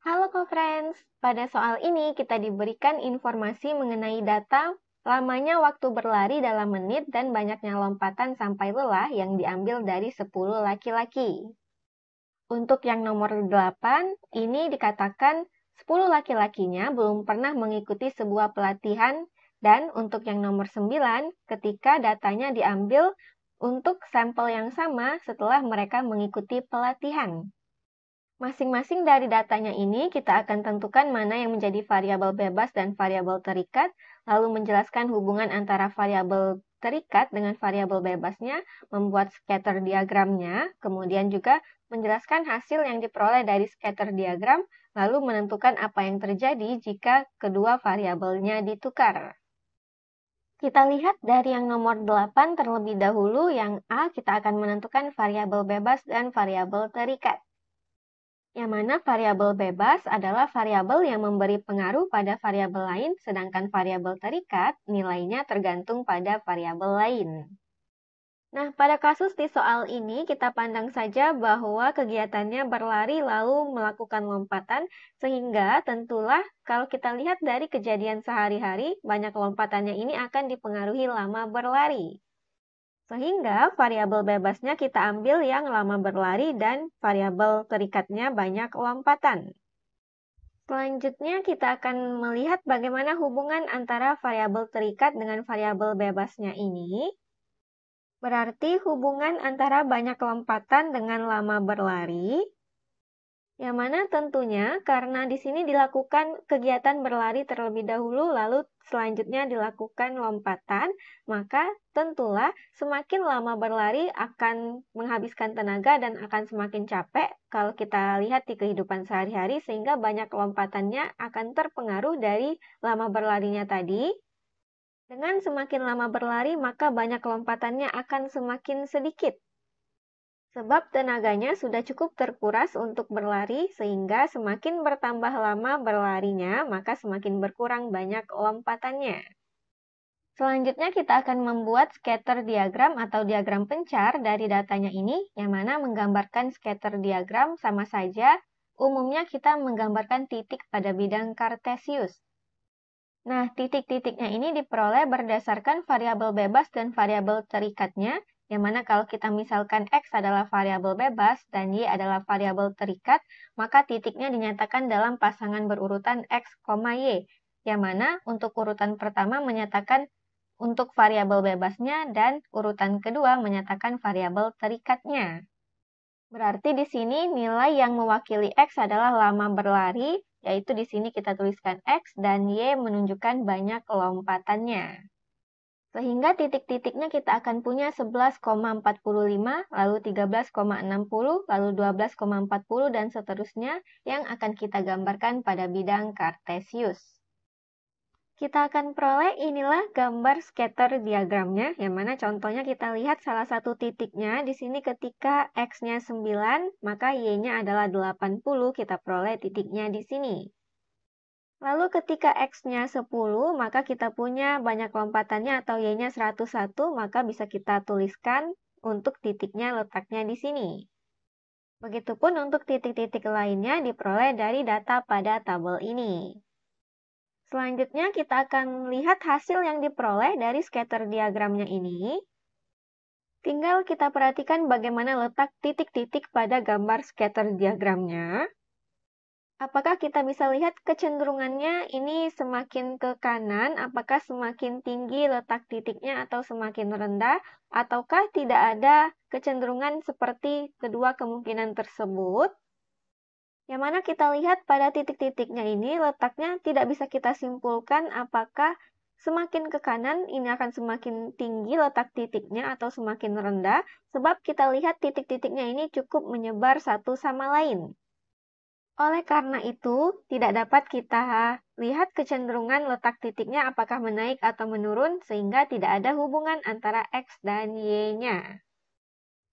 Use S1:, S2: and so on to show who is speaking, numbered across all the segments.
S1: Halo co-friends, pada soal ini kita diberikan informasi mengenai data lamanya waktu berlari dalam menit dan banyaknya lompatan sampai lelah yang diambil dari 10 laki-laki. Untuk yang nomor 8, ini dikatakan 10 laki-lakinya belum pernah mengikuti sebuah pelatihan dan untuk yang nomor 9, ketika datanya diambil untuk sampel yang sama setelah mereka mengikuti pelatihan. Masing-masing dari datanya ini kita akan tentukan mana yang menjadi variabel bebas dan variabel terikat, lalu menjelaskan hubungan antara variabel terikat dengan variabel bebasnya, membuat scatter diagramnya, kemudian juga menjelaskan hasil yang diperoleh dari scatter diagram, lalu menentukan apa yang terjadi jika kedua variabelnya ditukar. Kita lihat dari yang nomor 8 terlebih dahulu yang A kita akan menentukan variabel bebas dan variabel terikat yang mana variabel bebas adalah variabel yang memberi pengaruh pada variabel lain, sedangkan variabel terikat nilainya tergantung pada variabel lain. Nah, pada kasus di soal ini kita pandang saja bahwa kegiatannya berlari lalu melakukan lompatan sehingga tentulah kalau kita lihat dari kejadian sehari-hari banyak lompatannya ini akan dipengaruhi lama berlari. Sehingga variabel bebasnya kita ambil yang lama berlari dan variabel terikatnya banyak lompatan. Selanjutnya kita akan melihat bagaimana hubungan antara variabel terikat dengan variabel bebasnya ini. Berarti hubungan antara banyak lompatan dengan lama berlari yang mana tentunya karena di sini dilakukan kegiatan berlari terlebih dahulu lalu selanjutnya dilakukan lompatan, maka tentulah semakin lama berlari akan menghabiskan tenaga dan akan semakin capek kalau kita lihat di kehidupan sehari-hari sehingga banyak lompatannya akan terpengaruh dari lama berlarinya tadi dengan semakin lama berlari, maka banyak lompatannya akan semakin sedikit. Sebab tenaganya sudah cukup terkuras untuk berlari sehingga semakin bertambah lama berlarinya maka semakin berkurang banyak lompatannya. Selanjutnya kita akan membuat scatter diagram atau diagram pencar dari datanya ini, yang mana menggambarkan scatter diagram sama saja, umumnya kita menggambarkan titik pada bidang kartesius. Nah, titik-titiknya ini diperoleh berdasarkan variabel bebas dan variabel terikatnya, yang mana kalau kita misalkan X adalah variabel bebas dan Y adalah variabel terikat, maka titiknya dinyatakan dalam pasangan berurutan X, Y, yang mana untuk urutan pertama menyatakan untuk variabel bebasnya dan urutan kedua menyatakan variabel terikatnya. Berarti di sini nilai yang mewakili X adalah lama berlari, yaitu di sini kita tuliskan X dan Y menunjukkan banyak lompatannya. Sehingga titik-titiknya kita akan punya 11,45, lalu 13,60, lalu 12,40, dan seterusnya yang akan kita gambarkan pada bidang kartesius kita akan peroleh inilah gambar scatter diagramnya, yang mana contohnya kita lihat salah satu titiknya, di sini ketika X-nya 9, maka Y-nya adalah 80, kita peroleh titiknya di sini. Lalu ketika X-nya 10, maka kita punya banyak lompatannya atau Y-nya 101, maka bisa kita tuliskan untuk titiknya letaknya di sini. Begitupun untuk titik-titik lainnya diperoleh dari data pada tabel ini. Selanjutnya kita akan lihat hasil yang diperoleh dari scatter diagramnya ini. Tinggal kita perhatikan bagaimana letak titik-titik pada gambar scatter diagramnya apakah kita bisa lihat kecenderungannya ini semakin ke kanan, apakah semakin tinggi letak titiknya atau semakin rendah, ataukah tidak ada kecenderungan seperti kedua kemungkinan tersebut? Yang mana kita lihat pada titik-titiknya ini letaknya tidak bisa kita simpulkan apakah semakin ke kanan ini akan semakin tinggi letak titiknya atau semakin rendah sebab kita lihat titik-titiknya ini cukup menyebar satu sama lain. Oleh karena itu, tidak dapat kita lihat kecenderungan letak titiknya apakah menaik atau menurun sehingga tidak ada hubungan antara X dan Y-nya.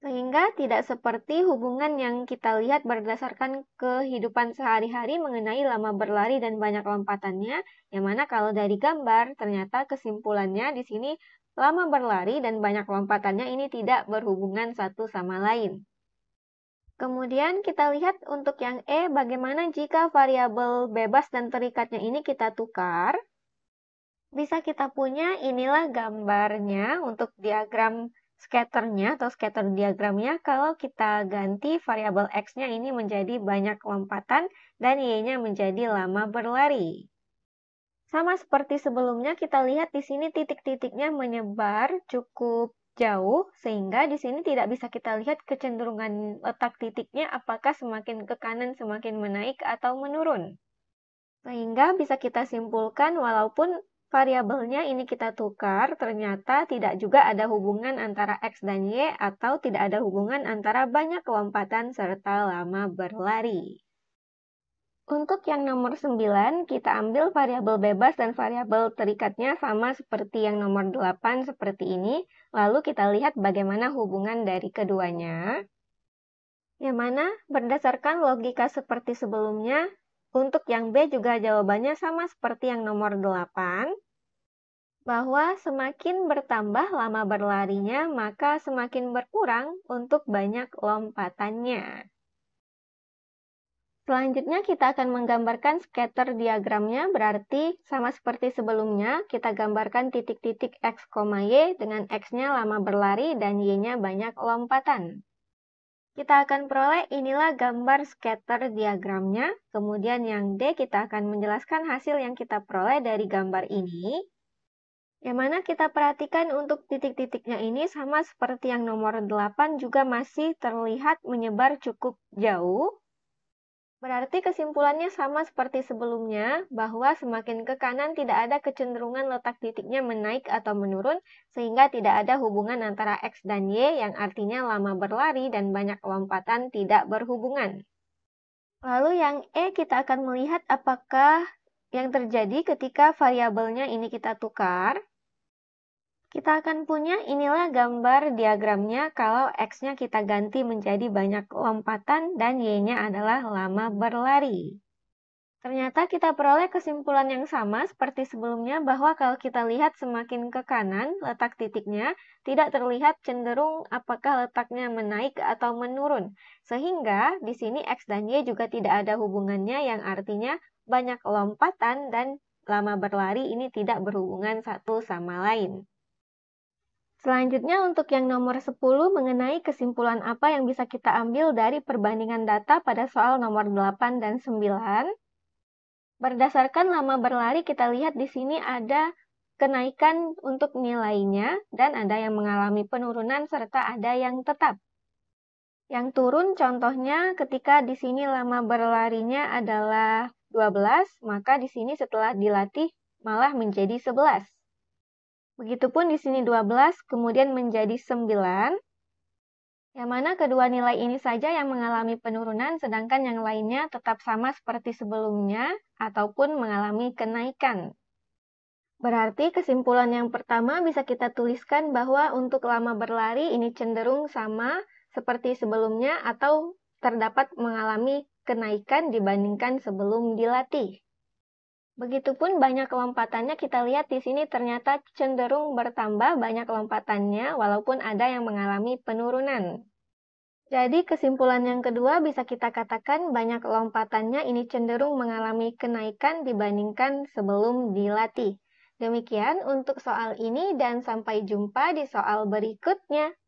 S1: Sehingga tidak seperti hubungan yang kita lihat berdasarkan kehidupan sehari-hari mengenai lama berlari dan banyak lompatannya, yang mana kalau dari gambar ternyata kesimpulannya di sini lama berlari dan banyak lompatannya ini tidak berhubungan satu sama lain. Kemudian kita lihat untuk yang E, bagaimana jika variabel bebas dan terikatnya ini kita tukar. Bisa kita punya inilah gambarnya untuk diagram scatternya atau scatter diagramnya kalau kita ganti variabel X-nya ini menjadi banyak lompatan dan Y-nya menjadi lama berlari. Sama seperti sebelumnya, kita lihat di sini titik-titiknya menyebar cukup jauh sehingga di sini tidak bisa kita lihat kecenderungan letak titiknya apakah semakin ke kanan semakin menaik atau menurun. Sehingga bisa kita simpulkan walaupun variabelnya ini kita tukar ternyata tidak juga ada hubungan antara X dan Y atau tidak ada hubungan antara banyak kelompatan serta lama berlari. Untuk yang nomor 9, kita ambil variabel bebas dan variabel terikatnya sama seperti yang nomor 8 seperti ini. Lalu kita lihat bagaimana hubungan dari keduanya. Yang mana berdasarkan logika seperti sebelumnya, untuk yang B juga jawabannya sama seperti yang nomor 8 bahwa semakin bertambah lama berlarinya, maka semakin berkurang untuk banyak lompatannya. Selanjutnya kita akan menggambarkan scatter diagramnya, berarti sama seperti sebelumnya, kita gambarkan titik-titik X, Y dengan X-nya lama berlari dan Y-nya banyak lompatan. Kita akan peroleh inilah gambar scatter diagramnya, kemudian yang D kita akan menjelaskan hasil yang kita peroleh dari gambar ini. Yang mana kita perhatikan untuk titik-titiknya ini sama seperti yang nomor 8 juga masih terlihat menyebar cukup jauh. Berarti kesimpulannya sama seperti sebelumnya, bahwa semakin ke kanan tidak ada kecenderungan letak titiknya menaik atau menurun, sehingga tidak ada hubungan antara X dan Y yang artinya lama berlari dan banyak lompatan tidak berhubungan. Lalu yang E kita akan melihat apakah yang terjadi ketika variabelnya ini kita tukar. Kita akan punya inilah gambar diagramnya kalau X-nya kita ganti menjadi banyak lompatan dan Y-nya adalah lama berlari. Ternyata kita peroleh kesimpulan yang sama seperti sebelumnya bahwa kalau kita lihat semakin ke kanan, letak titiknya tidak terlihat cenderung apakah letaknya menaik atau menurun. Sehingga di sini X dan Y juga tidak ada hubungannya yang artinya banyak lompatan dan lama berlari ini tidak berhubungan satu sama lain. Selanjutnya untuk yang nomor 10 mengenai kesimpulan apa yang bisa kita ambil dari perbandingan data pada soal nomor 8 dan 9. Berdasarkan lama berlari kita lihat di sini ada kenaikan untuk nilainya dan ada yang mengalami penurunan serta ada yang tetap. Yang turun contohnya ketika di sini lama berlarinya adalah 12, maka di sini setelah dilatih malah menjadi 11. Begitupun di sini 12 kemudian menjadi 9. Yang mana kedua nilai ini saja yang mengalami penurunan sedangkan yang lainnya tetap sama seperti sebelumnya ataupun mengalami kenaikan. Berarti kesimpulan yang pertama bisa kita tuliskan bahwa untuk lama berlari ini cenderung sama seperti sebelumnya atau terdapat mengalami kenaikan dibandingkan sebelum dilatih. Begitupun banyak lompatannya kita lihat di sini ternyata cenderung bertambah banyak lompatannya walaupun ada yang mengalami penurunan. Jadi kesimpulan yang kedua bisa kita katakan banyak lompatannya ini cenderung mengalami kenaikan dibandingkan sebelum dilatih. Demikian untuk soal ini dan sampai jumpa di soal berikutnya.